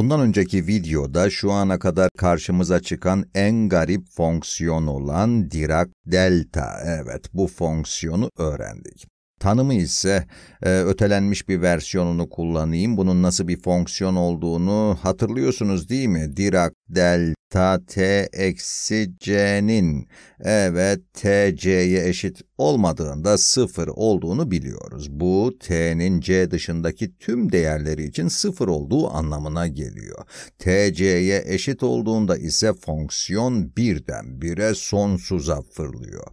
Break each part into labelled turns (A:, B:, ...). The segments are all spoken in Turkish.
A: Bundan önceki videoda şu ana kadar karşımıza çıkan en garip fonksiyon olan Dirac delta, evet bu fonksiyonu öğrendik. Tanımı ise e, ötelenmiş bir versiyonunu kullanayım. Bunun nasıl bir fonksiyon olduğunu hatırlıyorsunuz değil mi? Dirac Delta hatta t eksi c'nin evet t c'ye eşit olmadığında sıfır olduğunu biliyoruz. Bu t'nin c dışındaki tüm değerleri için sıfır olduğu anlamına geliyor. t c'ye eşit olduğunda ise fonksiyon birden bire sonsuza fırlıyor.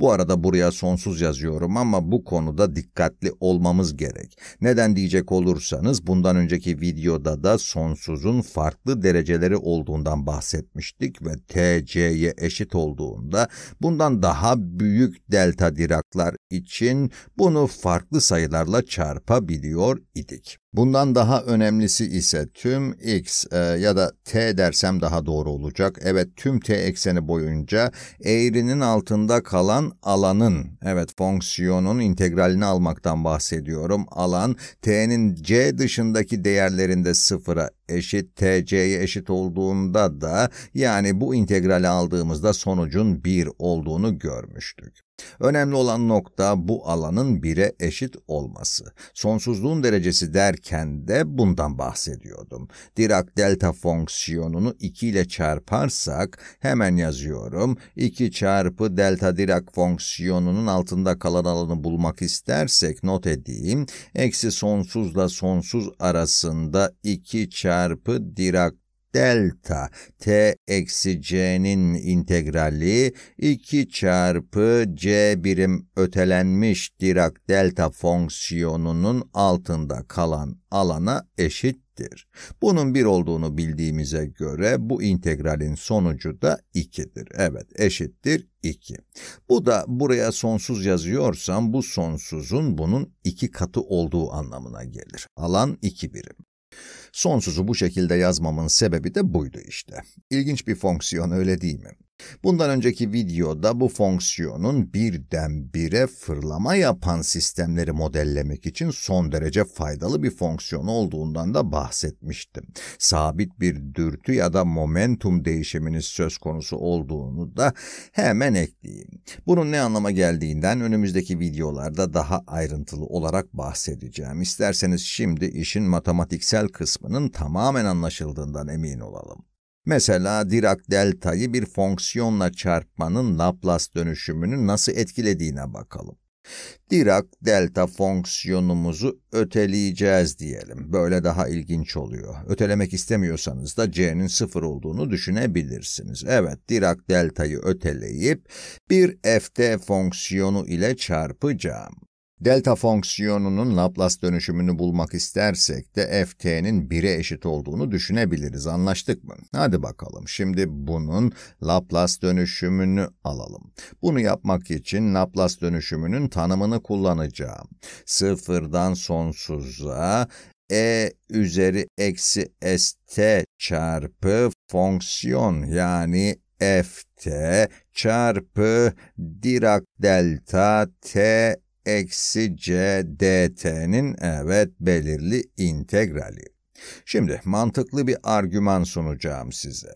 A: Bu arada buraya sonsuz yazıyorum ama bu konuda dikkatli olmamız gerek. Neden diyecek olursanız bundan önceki videoda da sonsuzun farklı dereceleri olduğundan bahsettim bahsetmiştik ve TC'ye eşit olduğunda bundan daha büyük delta diraklar için bunu farklı sayılarla çarpabiliyor idik. Bundan daha önemlisi ise tüm x e, ya da t dersem daha doğru olacak. Evet tüm t ekseni boyunca eğrinin altında kalan alanın, evet fonksiyonun integralini almaktan bahsediyorum. Alan t'nin c dışındaki değerlerinde sıfıra eşit tc'ye eşit olduğunda da yani bu integrali aldığımızda sonucun 1 olduğunu görmüştük. Önemli olan nokta bu alanın bire eşit olması. Sonsuzluğun derecesi derken de bundan bahsediyordum. Dirac delta fonksiyonunu 2 ile çarparsak hemen yazıyorum. 2 çarpı delta Dirac fonksiyonunun altında kalan alanı bulmak istersek not edeyim. Eksi sonsuzla sonsuz arasında 2 çarpı Dirac delta t eksi c'nin integrali 2 çarpı c birim ötelenmiş Dirac delta fonksiyonunun altında kalan alana eşittir. Bunun bir olduğunu bildiğimize göre bu integralin sonucu da 2'dir. Evet eşittir 2. Bu da buraya sonsuz yazıyorsam bu sonsuzun bunun 2 katı olduğu anlamına gelir. Alan 2 birim. Sonsuzu bu şekilde yazmamın sebebi de buydu işte. İlginç bir fonksiyon öyle değil mi? Bundan önceki videoda bu fonksiyonun birdenbire fırlama yapan sistemleri modellemek için son derece faydalı bir fonksiyon olduğundan da bahsetmiştim. Sabit bir dürtü ya da momentum değişiminiz söz konusu olduğunu da hemen ekleyeyim. Bunun ne anlama geldiğinden önümüzdeki videolarda daha ayrıntılı olarak bahsedeceğim. İsterseniz şimdi işin matematiksel kısmının tamamen anlaşıldığından emin olalım. Mesela Dirac delta'yı bir fonksiyonla çarpmanın Laplace dönüşümünü nasıl etkilediğine bakalım. Dirac delta fonksiyonumuzu öteleyeceğiz diyelim. Böyle daha ilginç oluyor. Ötelemek istemiyorsanız da c'nin sıfır olduğunu düşünebilirsiniz. Evet, Dirac delta'yı öteleyip bir ft fonksiyonu ile çarpacağım. Delta fonksiyonunun Laplace dönüşümünü bulmak istersek de ft'nin 1'e eşit olduğunu düşünebiliriz. Anlaştık mı? Hadi bakalım. Şimdi bunun Laplace dönüşümünü alalım. Bunu yapmak için Laplace dönüşümünün tanımını kullanacağım. Sıfırdan sonsuza e üzeri eksi st çarpı fonksiyon yani ft çarpı Dirac delta t eksi c dt'nin evet belirli integrali. Şimdi mantıklı bir argüman sunacağım size.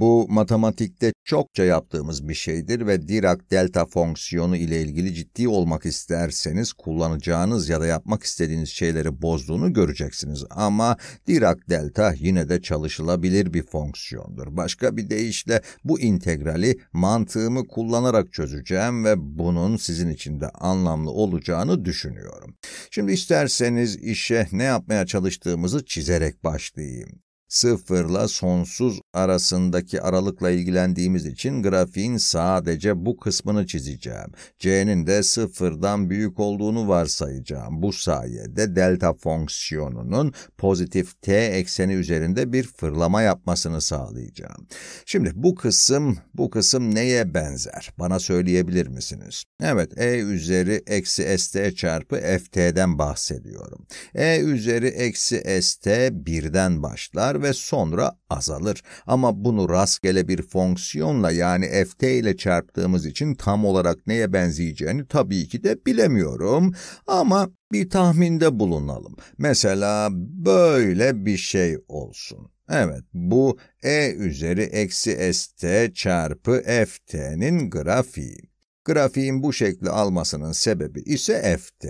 A: Bu matematikte çokça yaptığımız bir şeydir ve Dirac delta fonksiyonu ile ilgili ciddi olmak isterseniz kullanacağınız ya da yapmak istediğiniz şeyleri bozduğunu göreceksiniz. Ama Dirac delta yine de çalışılabilir bir fonksiyondur. Başka bir deyişle bu integrali mantığımı kullanarak çözeceğim ve bunun sizin için de anlamlı olacağını düşünüyorum. Şimdi isterseniz işe ne yapmaya çalıştığımızı çizerek başlayayım sıfırla sonsuz arasındaki aralıkla ilgilendiğimiz için grafiğin sadece bu kısmını çizeceğim. C'nin de sıfırdan büyük olduğunu varsayacağım. Bu sayede delta fonksiyonunun pozitif t ekseni üzerinde bir fırlama yapmasını sağlayacağım. Şimdi bu kısım, bu kısım neye benzer? Bana söyleyebilir misiniz? Evet, e üzeri eksi st çarpı ft'den bahsediyorum. e üzeri eksi st birden başlar ve sonra azalır. Ama bunu rastgele bir fonksiyonla yani ft ile çarptığımız için tam olarak neye benzeyeceğini tabii ki de bilemiyorum. Ama bir tahminde bulunalım. Mesela böyle bir şey olsun. Evet, bu e üzeri eksi st çarpı ft'nin grafiği. Grafiğin bu şekli almasının sebebi ise ft.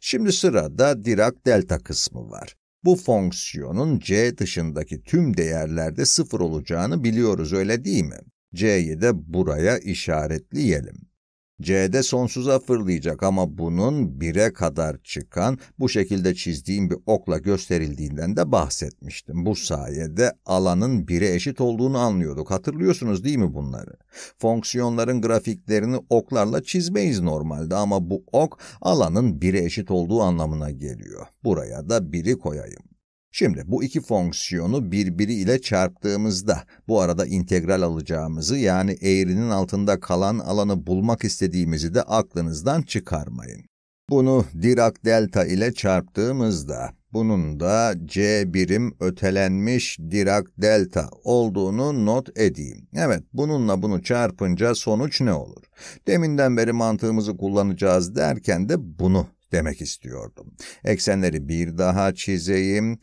A: Şimdi sırada Dirac delta kısmı var. Bu fonksiyonun c dışındaki tüm değerlerde sıfır olacağını biliyoruz öyle değil mi? c'yi de buraya işaretleyelim. C'de sonsuza fırlayacak ama bunun 1'e kadar çıkan bu şekilde çizdiğim bir okla gösterildiğinden de bahsetmiştim. Bu sayede alanın 1'e eşit olduğunu anlıyorduk. Hatırlıyorsunuz değil mi bunları? Fonksiyonların grafiklerini oklarla çizmeyiz normalde ama bu ok alanın 1'e eşit olduğu anlamına geliyor. Buraya da 1'i koyayım. Şimdi bu iki fonksiyonu birbiri ile çarptığımızda bu arada integral alacağımızı yani eğrinin altında kalan alanı bulmak istediğimizi de aklınızdan çıkarmayın. Bunu Dirac delta ile çarptığımızda bunun da c birim ötelenmiş Dirac delta olduğunu not edeyim. Evet, bununla bunu çarpınca sonuç ne olur? Deminden beri mantığımızı kullanacağız derken de bunu demek istiyordum. Eksenleri bir daha çizeyim.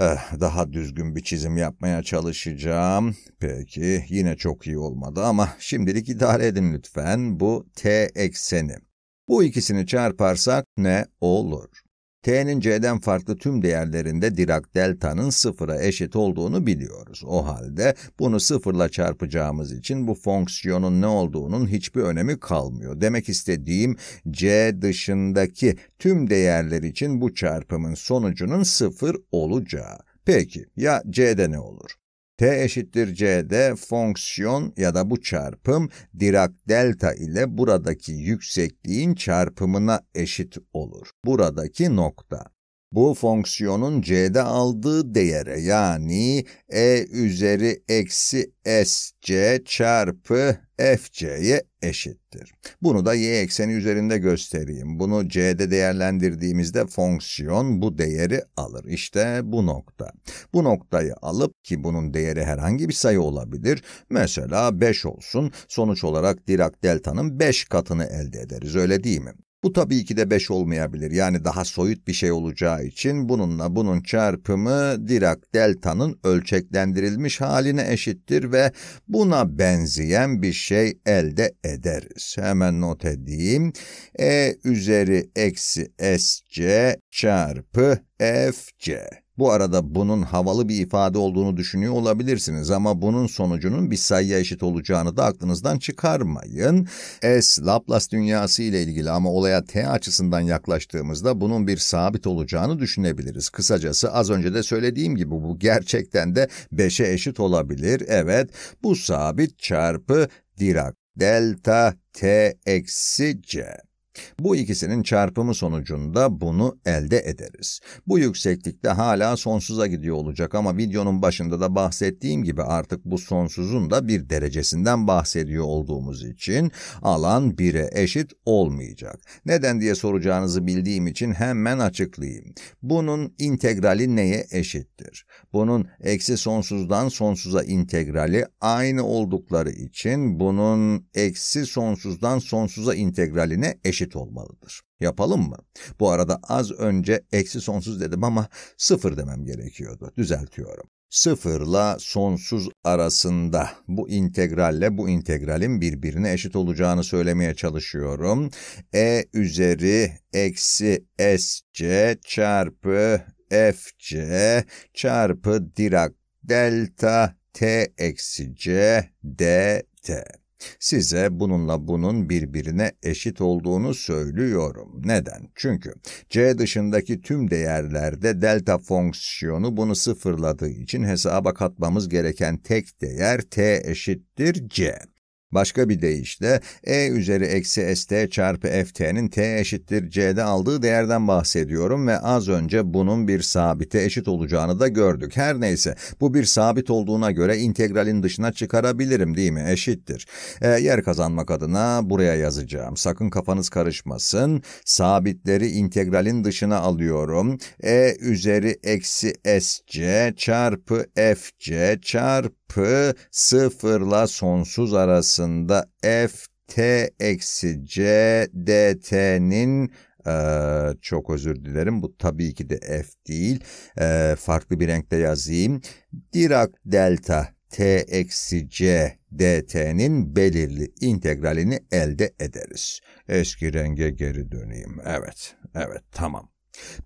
A: Eh, daha düzgün bir çizim yapmaya çalışacağım. Peki yine çok iyi olmadı ama şimdilik idare edin lütfen bu t ekseni. Bu ikisini çarparsak ne olur? T'nin C'den farklı tüm değerlerinde Dirac delta'nın sıfıra eşit olduğunu biliyoruz. O halde bunu sıfırla çarpacağımız için bu fonksiyonun ne olduğunun hiçbir önemi kalmıyor. Demek istediğim C dışındaki tüm değerler için bu çarpımın sonucunun sıfır olacağı. Peki ya C'de ne olur? T eşittir C'de fonksiyon ya da bu çarpım Dirac delta ile buradaki yüksekliğin çarpımına eşit olur. Buradaki nokta bu fonksiyonun c'de aldığı değere yani e üzeri eksi sc çarpı fc'ye eşittir. Bunu da y ekseni üzerinde göstereyim. Bunu c'de değerlendirdiğimizde fonksiyon bu değeri alır. İşte bu nokta. Bu noktayı alıp ki bunun değeri herhangi bir sayı olabilir. Mesela 5 olsun. Sonuç olarak Dirac delta'nın 5 katını elde ederiz öyle değil mi? Bu tabii ki de 5 olmayabilir. Yani daha soyut bir şey olacağı için bununla bunun çarpımı Dirac delta'nın ölçeklendirilmiş haline eşittir ve buna benzeyen bir şey elde ederiz. Hemen not edeyim. E üzeri eksi sc çarpı fc. Bu arada bunun havalı bir ifade olduğunu düşünüyor olabilirsiniz ama bunun sonucunun bir sayıya eşit olacağını da aklınızdan çıkarmayın. S, Laplace dünyası ile ilgili ama olaya T açısından yaklaştığımızda bunun bir sabit olacağını düşünebiliriz. Kısacası az önce de söylediğim gibi bu gerçekten de 5'e eşit olabilir. Evet, bu sabit çarpı Dirac delta t eksi c. Bu ikisinin çarpımı sonucunda bunu elde ederiz. Bu yükseklikte hala sonsuza gidiyor olacak ama videonun başında da bahsettiğim gibi artık bu sonsuzun da bir derecesinden bahsediyor olduğumuz için alan 1'e eşit olmayacak. Neden diye soracağınızı bildiğim için hemen açıklayayım. Bunun integrali neye eşittir? Bunun eksi sonsuzdan sonsuza integrali aynı oldukları için bunun eksi sonsuzdan sonsuza integraline eşittir eşit olmalıdır. Yapalım mı? Bu arada az önce eksi sonsuz dedim ama sıfır demem gerekiyordu. Düzeltiyorum. Sıfırla sonsuz arasında bu integralle bu integralin birbirine eşit olacağını söylemeye çalışıyorum. E üzeri eksi sc çarpı fc çarpı Dirac delta t eksi c dt. Size bununla bunun birbirine eşit olduğunu söylüyorum. Neden? Çünkü c dışındaki tüm değerlerde delta fonksiyonu bunu sıfırladığı için hesaba katmamız gereken tek değer t eşittir c. Başka bir deyişle e üzeri eksi st çarpı ft'nin t eşittir c'de aldığı değerden bahsediyorum ve az önce bunun bir sabite eşit olacağını da gördük. Her neyse bu bir sabit olduğuna göre integralin dışına çıkarabilirim değil mi? Eşittir. E, yer kazanmak adına buraya yazacağım. Sakın kafanız karışmasın. Sabitleri integralin dışına alıyorum. e üzeri eksi sc çarpı fc çarpı çarpı sıfırla sonsuz arasında f t eksi c dt'nin ee, çok özür dilerim. Bu tabii ki de F değil. Ee, farklı bir renkte yazayım. Dirac delta t eksi c dt'nin belirli integralini elde ederiz. Eski renge geri döneyim. Evet, evet tamam.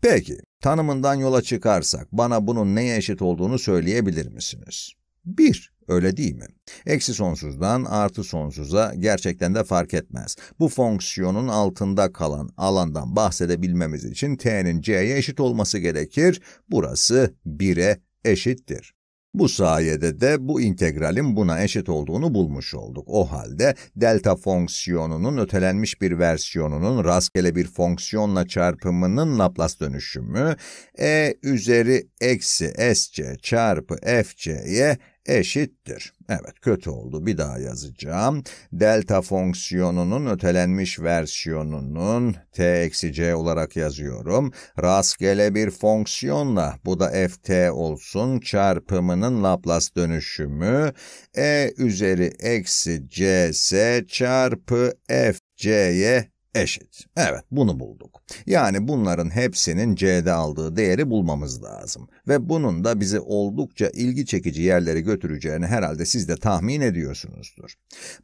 A: Peki, tanımından yola çıkarsak bana bunun neye eşit olduğunu söyleyebilir misiniz? 1. Öyle değil mi? Eksi sonsuzdan artı sonsuza gerçekten de fark etmez. Bu fonksiyonun altında kalan alandan bahsedebilmemiz için t'nin c'ye eşit olması gerekir. Burası 1'e eşittir. Bu sayede de bu integralin buna eşit olduğunu bulmuş olduk. O halde delta fonksiyonunun ötelenmiş bir versiyonunun rastgele bir fonksiyonla çarpımının Laplace dönüşümü e üzeri eksi sc çarpı fc'ye eşittir. Evet kötü oldu bir daha yazacağım. Delta fonksiyonunun ötelenmiş versiyonunun t eksi c olarak yazıyorum. Rastgele bir fonksiyonla bu da ft olsun çarpımının Laplace dönüşümü e üzeri eksi cs çarpı f c'ye eşit. Evet bunu bulduk. Yani bunların hepsinin C'de aldığı değeri bulmamız lazım. Ve bunun da bizi oldukça ilgi çekici yerlere götüreceğini herhalde siz de tahmin ediyorsunuzdur.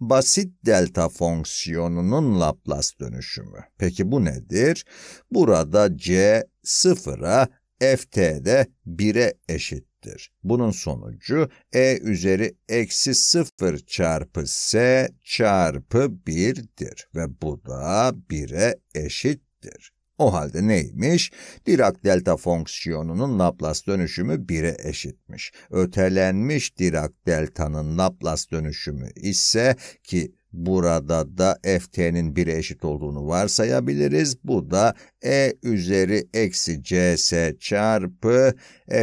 A: Basit delta fonksiyonunun Laplace dönüşümü. Peki bu nedir? Burada C sıfıra ft'de 1'e eşit eşittir. Bunun sonucu e üzeri eksi 0 çarpı s çarpı 1'dir ve bu da 1'e eşittir. O halde neymiş? Dirac delta fonksiyonunun Laplace dönüşümü 1'e eşitmiş. Ötelenmiş Dirac delta'nın Laplace dönüşümü ise ki Burada da ft'nin 1'e eşit olduğunu varsayabiliriz. Bu da e üzeri eksi cs çarpı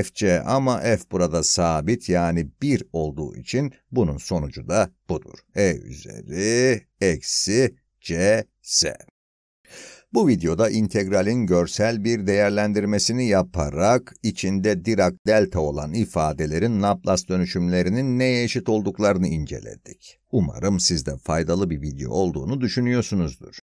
A: fc ama f burada sabit yani 1 olduğu için bunun sonucu da budur. e üzeri eksi cs. Bu videoda integralin görsel bir değerlendirmesini yaparak içinde Dirac delta olan ifadelerin Laplace dönüşümlerinin neye eşit olduklarını inceledik. Umarım sizde faydalı bir video olduğunu düşünüyorsunuzdur.